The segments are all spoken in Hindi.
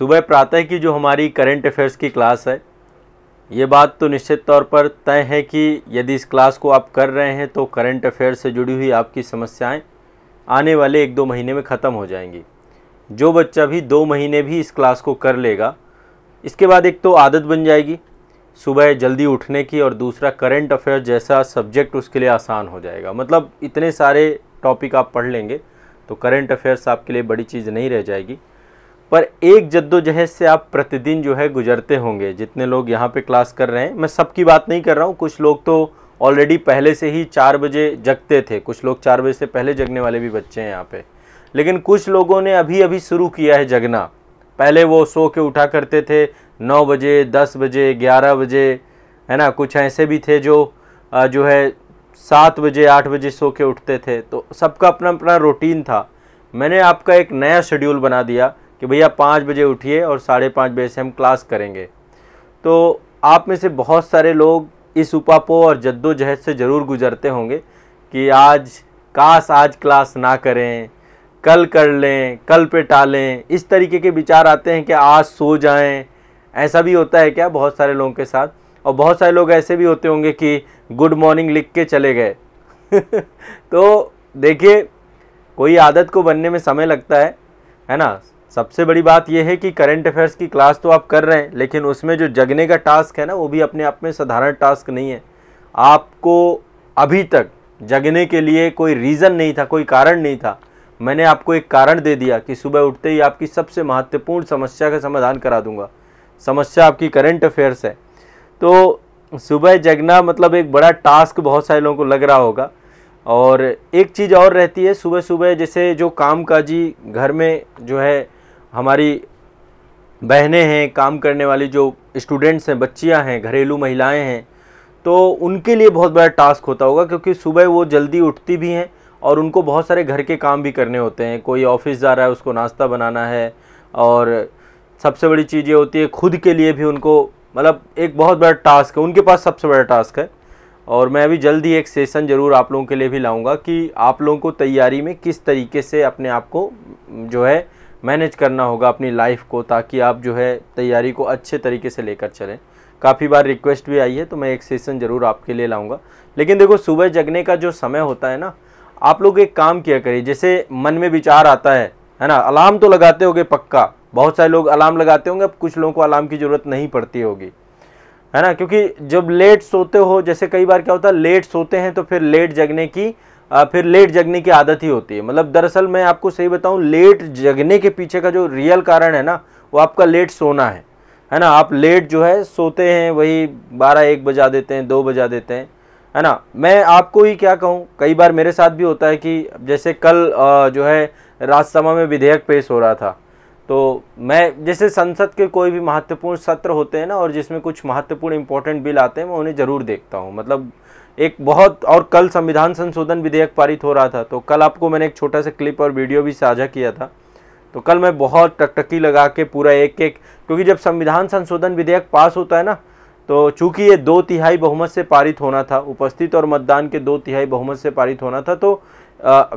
सुबह प्रातः की जो हमारी करंट अफेयर्स की क्लास है ये बात तो निश्चित तौर पर तय है कि यदि इस क्लास को आप कर रहे हैं तो करंट अफेयर से जुड़ी हुई आपकी समस्याएं आने वाले एक दो महीने में ख़त्म हो जाएंगी जो बच्चा भी दो महीने भी इस क्लास को कर लेगा इसके बाद एक तो आदत बन जाएगी सुबह जल्दी उठने की और दूसरा करंट अफेयर जैसा सब्जेक्ट उसके लिए आसान हो जाएगा मतलब इतने सारे टॉपिक आप पढ़ लेंगे तो करंट अफेयर्स आपके लिए बड़ी चीज़ नहीं रह जाएगी पर एक जद्दोजहद से आप प्रतिदिन जो है गुजरते होंगे जितने लोग यहाँ पे क्लास कर रहे हैं मैं सबकी बात नहीं कर रहा हूँ कुछ लोग तो ऑलरेडी पहले से ही चार बजे जगते थे कुछ लोग चार बजे से पहले जगने वाले भी बच्चे हैं यहाँ पे लेकिन कुछ लोगों ने अभी अभी शुरू किया है जगना पहले वो सो के उठा करते थे नौ बजे दस बजे ग्यारह बजे है ना कुछ ऐसे भी थे जो जो है सात बजे आठ बजे सो के उठते थे तो सबका अपना अपना रूटीन था मैंने आपका एक नया शेड्यूल बना दिया कि भैया पाँच बजे उठिए और साढ़े पाँच बजे से हम क्लास करेंगे तो आप में से बहुत सारे लोग इस उपापो और जद्दोजहद से ज़रूर गुजरते होंगे कि आज काश आज क्लास ना करें कल कर लें कल पे टालें इस तरीके के विचार आते हैं कि आज सो जाएं ऐसा भी होता है क्या बहुत सारे लोगों के साथ और बहुत सारे लोग ऐसे भी होते होंगे कि गुड मॉर्निंग लिख के चले गए तो देखिए कोई आदत को बनने में समय लगता है है ना सबसे बड़ी बात यह है कि करंट अफेयर्स की क्लास तो आप कर रहे हैं लेकिन उसमें जो जगने का टास्क है ना वो भी अपने आप में साधारण टास्क नहीं है आपको अभी तक जगने के लिए कोई रीज़न नहीं था कोई कारण नहीं था मैंने आपको एक कारण दे दिया कि सुबह उठते ही आपकी सबसे महत्वपूर्ण समस्या का समाधान करा दूंगा समस्या आपकी करंट अफेयर्स है तो सुबह जगना मतलब एक बड़ा टास्क बहुत सारे लोगों को लग रहा होगा और एक चीज़ और रहती है सुबह सुबह जैसे जो काम काजी घर में जो है हमारी बहनें हैं काम करने वाली जो स्टूडेंट्स हैं बच्चियां हैं घरेलू महिलाएं हैं तो उनके लिए बहुत बड़ा टास्क होता होगा क्योंकि सुबह वो जल्दी उठती भी हैं और उनको बहुत सारे घर के काम भी करने होते हैं कोई ऑफिस जा रहा है उसको नाश्ता बनाना है और सबसे बड़ी चीज़ ये होती है खुद के लिए भी उनको मतलब एक बहुत बड़ा टास्क है उनके पास सबसे बड़ा टास्क है और मैं अभी जल्दी एक सेशन ज़रूर आप लोगों के लिए भी लाऊंगा कि आप लोगों को तैयारी में किस तरीके से अपने आप को जो है मैनेज करना होगा अपनी लाइफ को ताकि आप जो है तैयारी को अच्छे तरीके से लेकर चलें काफ़ी बार रिक्वेस्ट भी आई है तो मैं एक सेशन ज़रूर आपके लिए लाऊंगा लेकिन देखो सुबह जगने का जो समय होता है ना आप लोग एक काम किया करिए जैसे मन में विचार आता है है ना अलार्म तो लगाते होगे पक्का बहुत सारे लोग अलार्म लगाते होंगे अब कुछ लोगों को अलार्म की ज़रूरत नहीं पड़ती होगी है ना क्योंकि जब लेट सोते हो जैसे कई बार क्या होता है लेट सोते हैं तो फिर लेट जगने की फिर लेट जगने की आदत ही होती है मतलब दरअसल मैं आपको सही बताऊं लेट जगने के पीछे का जो रियल कारण है ना वो आपका लेट सोना है है ना आप लेट जो है सोते हैं वही बारह एक बजा देते हैं दो बजा देते हैं है ना मैं आपको ही क्या कहूँ कई बार मेरे साथ भी होता है कि जैसे कल जो है राज्यसभा में विधेयक पेश हो रहा था तो मैं जैसे संसद के कोई भी महत्वपूर्ण सत्र होते हैं ना और जिसमें कुछ महत्वपूर्ण इंपॉर्टेंट बिल आते हैं मैं उन्हें ज़रूर देखता हूँ मतलब एक बहुत और कल संविधान संशोधन विधेयक पारित हो रहा था तो कल आपको मैंने एक छोटा सा क्लिप और वीडियो भी साझा किया था तो कल मैं बहुत टकटकी लगा के पूरा एक एक क्योंकि जब संविधान संशोधन विधेयक पास होता है ना तो चूंकि ये दो तिहाई बहुमत से पारित होना था उपस्थित और मतदान के दो तिहाई बहुमत से पारित होना था तो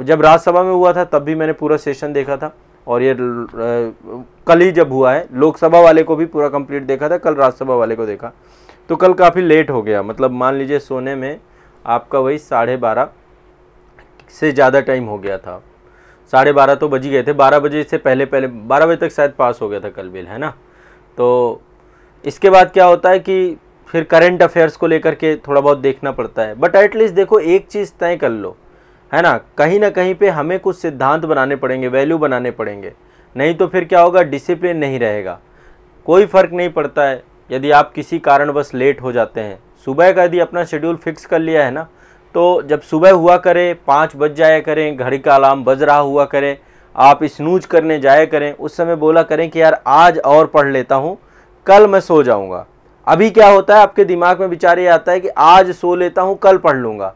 जब राज्यसभा में हुआ था तब भी मैंने पूरा सेशन देखा था और ये कल ही जब हुआ है लोकसभा वाले को भी पूरा कंप्लीट देखा था कल राज्यसभा वाले को देखा तो कल काफ़ी लेट हो गया मतलब मान लीजिए सोने में आपका वही साढ़े बारह से ज़्यादा टाइम हो गया था साढ़े बारह तो बज गए थे बारह बजे से पहले पहले बारह बजे तक शायद पास हो गया था कल बिल है ना तो इसके बाद क्या होता है कि फिर करंट अफेयर्स को लेकर के थोड़ा बहुत देखना पड़ता है बट एटलीस्ट देखो एक चीज़ तय कर लो है ना कहीं ना कहीं पे हमें कुछ सिद्धांत बनाने पड़ेंगे वैल्यू बनाने पड़ेंगे नहीं तो फिर क्या होगा डिसिप्लिन नहीं रहेगा कोई फ़र्क नहीं पड़ता है यदि आप किसी कारणवश लेट हो जाते हैं सुबह का यदि अपना शेड्यूल फिक्स कर लिया है ना तो जब सुबह हुआ करे पाँच बज जाया करें घड़ी का अलार्म बज रहा हुआ करें आप स्नूज करने जाया करें उस समय बोला करें कि यार आज और पढ़ लेता हूँ कल मैं सो जाऊँगा अभी क्या होता है आपके दिमाग में विचार ये आता है कि आज सो लेता हूँ कल पढ़ लूँगा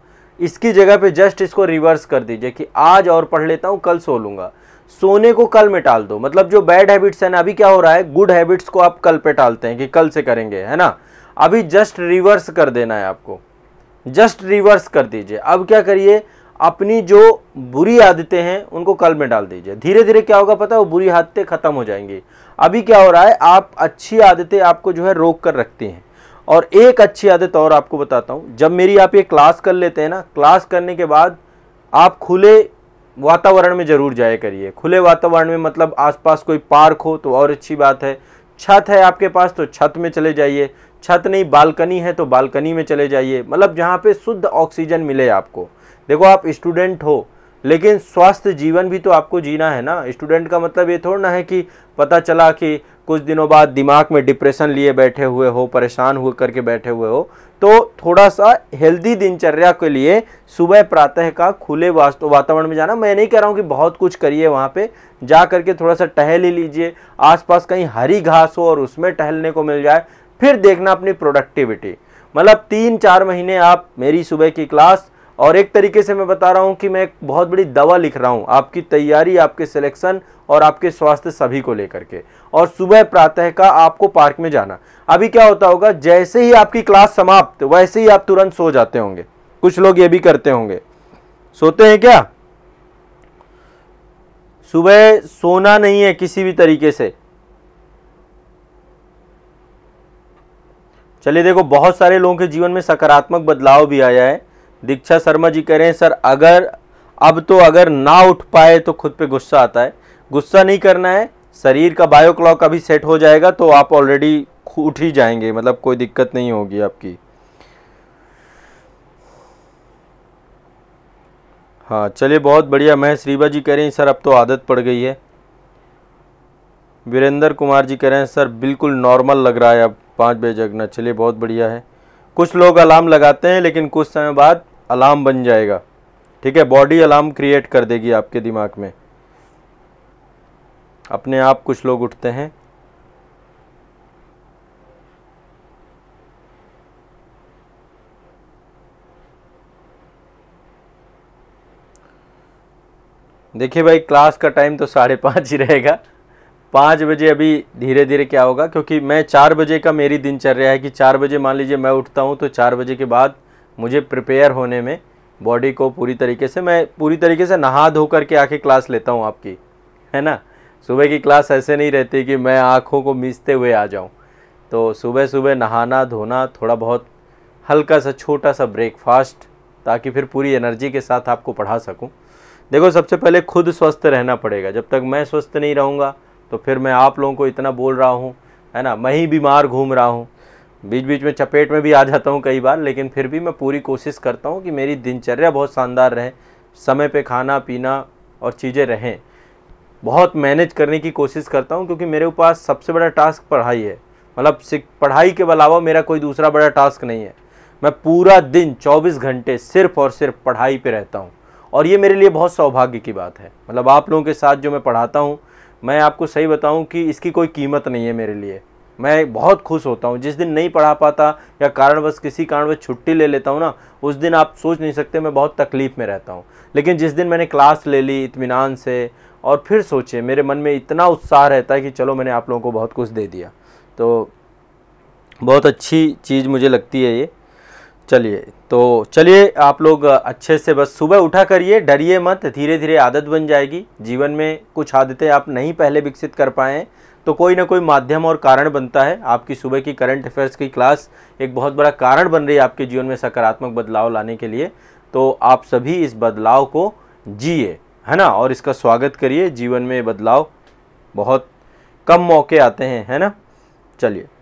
इसकी जगह पे जस्ट इसको रिवर्स कर दीजिए कि आज और पढ़ लेता हूँ कल सो लूँगा सोने को कल में टाल दो मतलब जो बैड हैबिट्स हैं ना अभी क्या हो रहा है गुड हैबिट्स को आप कल पे टालते हैं कि कल से करेंगे है ना अभी जस्ट रिवर्स कर देना है आपको जस्ट रिवर्स कर दीजिए अब क्या करिए अपनी जो बुरी आदतें हैं उनको कल में डाल दीजिए धीरे धीरे क्या होगा पता है वो बुरी आदतें ख़त्म हो जाएंगी अभी क्या हो रहा है आप अच्छी आदतें आपको जो है रोक कर रखती हैं और एक अच्छी आदत और आपको बताता हूँ जब मेरी आप ये क्लास कर लेते हैं ना क्लास करने के बाद आप खुले वातावरण में ज़रूर जाया करिए खुले वातावरण में मतलब आसपास कोई पार्क हो तो और अच्छी बात है छत है आपके पास तो छत में चले जाइए छत नहीं बालकनी है तो बालकनी में चले जाइए मतलब जहाँ पे शुद्ध ऑक्सीजन मिले आपको देखो आप स्टूडेंट हो लेकिन स्वस्थ जीवन भी तो आपको जीना है ना स्टूडेंट का मतलब ये थोड़ा ना है कि पता चला कि कुछ दिनों बाद दिमाग में डिप्रेशन लिए बैठे हुए हो परेशान हुए करके बैठे हुए हो तो थोड़ा सा हेल्दी दिनचर्या के लिए सुबह प्रातः का खुले वास्तु वातावरण में जाना मैं नहीं कह रहा हूँ कि बहुत कुछ करिए वहाँ पे जा करके थोड़ा सा टहल ही लीजिए आसपास कहीं हरी घास हो और उसमें टहलने को मिल जाए फिर देखना अपनी प्रोडक्टिविटी मतलब तीन चार महीने आप मेरी सुबह की क्लास और एक तरीके से मैं बता रहा हूँ कि मैं एक बहुत बड़ी दवा लिख रहा हूँ आपकी तैयारी आपके सिलेक्शन और आपके स्वास्थ्य सभी को लेकर के और सुबह प्रातः का आपको पार्क में जाना अभी क्या होता होगा जैसे ही आपकी क्लास समाप्त वैसे ही आप तुरंत सो जाते होंगे कुछ लोग ये भी करते होंगे सोते हैं क्या सुबह सोना नहीं है किसी भी तरीके से चलिए देखो बहुत सारे लोगों के जीवन में सकारात्मक बदलाव भी आया है दीक्षा शर्मा जी कह रहे हैं सर अगर अब तो अगर ना उठ पाए तो खुद पे गुस्सा आता है गुस्सा नहीं करना है शरीर का बायो क्लॉक अभी सेट हो जाएगा तो आप ऑलरेडी उठ ही जाएंगे मतलब कोई दिक्कत नहीं होगी आपकी हाँ चलिए बहुत बढ़िया मैं श्रीभा जी कह रहे हैं सर अब तो आदत पड़ गई है वीरेंद्र कुमार जी कह रहे हैं सर बिल्कुल नॉर्मल लग रहा है अब पाँच बजे जगना चलिए बहुत बढ़िया है कुछ लोग अलार्म लगाते हैं लेकिन कुछ समय बाद अलार्म बन जाएगा ठीक है बॉडी अलार्म क्रिएट कर देगी आपके दिमाग में अपने आप कुछ लोग उठते हैं देखिए भाई क्लास का टाइम तो साढ़े पाँच ही रहेगा पाँच बजे अभी धीरे धीरे क्या होगा क्योंकि मैं चार बजे का मेरी दिनचर्या है कि चार बजे मान लीजिए मैं उठता हूँ तो चार बजे के बाद मुझे प्रिपेयर होने में बॉडी को पूरी तरीके से मैं पूरी तरीके से नहा धो करके आके क्लास लेता हूँ आपकी है ना सुबह की क्लास ऐसे नहीं रहती कि मैं आँखों को मीचते हुए आ जाऊँ तो सुबह सुबह नहाना धोना थोड़ा बहुत हल्का सा छोटा सा ब्रेकफास्ट ताकि फिर पूरी एनर्जी के साथ आपको पढ़ा सकूँ देखो सबसे पहले खुद स्वस्थ रहना पड़ेगा जब तक मैं स्वस्थ नहीं रहूँगा तो फिर मैं आप लोगों को इतना बोल रहा हूँ है ना मैं ही बीमार घूम रहा हूँ बीच बीच में चपेट में भी आ जाता हूँ कई बार लेकिन फिर भी मैं पूरी कोशिश करता हूँ कि मेरी दिनचर्या बहुत शानदार रहे समय पे खाना पीना और चीज़ें रहें बहुत मैनेज करने की कोशिश करता हूँ क्योंकि मेरे पास सबसे बड़ा टास्क पढ़ाई है मतलब पढ़ाई के अलावा मेरा कोई दूसरा बड़ा टास्क नहीं है मैं पूरा दिन 24 घंटे सिर्फ और सिर्फ पढ़ाई पे रहता हूँ और ये मेरे लिए बहुत सौभाग्य की बात है मतलब आप लोगों के साथ जो मैं पढ़ाता हूँ मैं आपको सही बताऊं कि इसकी कोई कीमत नहीं है मेरे लिए मैं बहुत खुश होता हूँ जिस दिन नहीं पढ़ा पाता या कारणवश किसी कारणवश छुट्टी ले लेता हूँ ना उस दिन आप सोच नहीं सकते मैं बहुत तकलीफ़ में रहता हूँ लेकिन जिस दिन मैंने क्लास ले ली इतमान से और फिर सोचे मेरे मन में इतना उत्साह रहता है कि चलो मैंने आप लोगों को बहुत कुछ दे दिया तो बहुत अच्छी चीज़ मुझे लगती है ये चलिए तो चलिए आप लोग अच्छे से बस सुबह उठा करिए डरिए मत धीरे धीरे आदत बन जाएगी जीवन में कुछ आदतें आप नहीं पहले विकसित कर पाए तो कोई ना कोई माध्यम और कारण बनता है आपकी सुबह की करंट अफेयर्स की क्लास एक बहुत बड़ा कारण बन रही है आपके जीवन में सकारात्मक बदलाव लाने के लिए तो आप सभी इस बदलाव को जिए है ना और इसका स्वागत करिए जीवन में बदलाव बहुत कम मौके आते हैं है ना चलिए